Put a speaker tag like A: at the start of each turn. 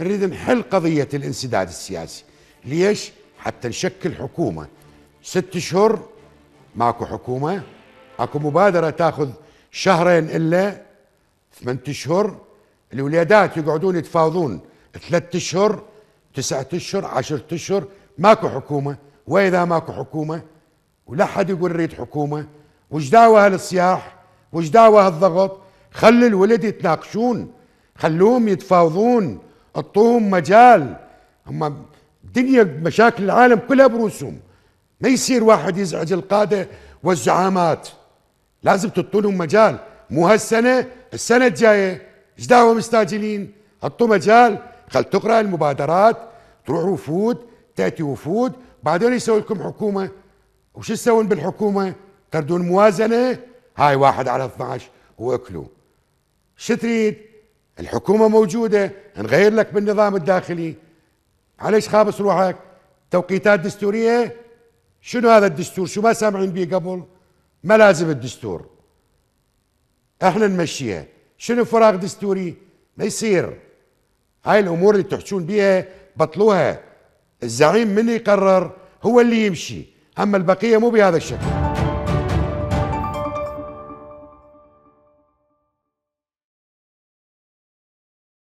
A: نريد نحل قضية الانسداد السياسي ليش؟ حتى نشكل حكومة ست شهور ماكو حكومة اكو مبادرة تاخذ شهرين الا ثمان شهور الولادات يقعدون يتفاوضون ثلاثة شهور تسعة اشهر عشرة اشهر ماكو حكومة واذا ماكو حكومة ولا حد يقول نريد حكومة وش دعوة هالصياح وش دعوة هالضغط خلي الولد يتناقشون خلوهم يتفاوضون اعطوهم مجال هم دنيا مشاكل العالم كلها بروسهم ما يصير واحد يزعج القاده والزعامات لازم لهم مجال مو هالسنه السنه الجايه ايش دعوه مستعجلين حطوا مجال خل تقرا المبادرات تروح وفود تاتي وفود بعدين يسوي لكم حكومه وش تسوون بالحكومه؟ تردون موازنه هاي واحد على 12 واكلوا شو تريد؟ الحكومة موجودة نغير لك بالنظام الداخلي عليش خابص روحك توقيتات دستورية شنو هذا الدستور شو ما سامعين به قبل ما لازم الدستور احنا نمشيها شنو فراغ دستوري ما يصير هاي الامور اللي تحشون بيها بطلوها الزعيم من يقرر هو اللي يمشي اما البقيه مو بهذا الشكل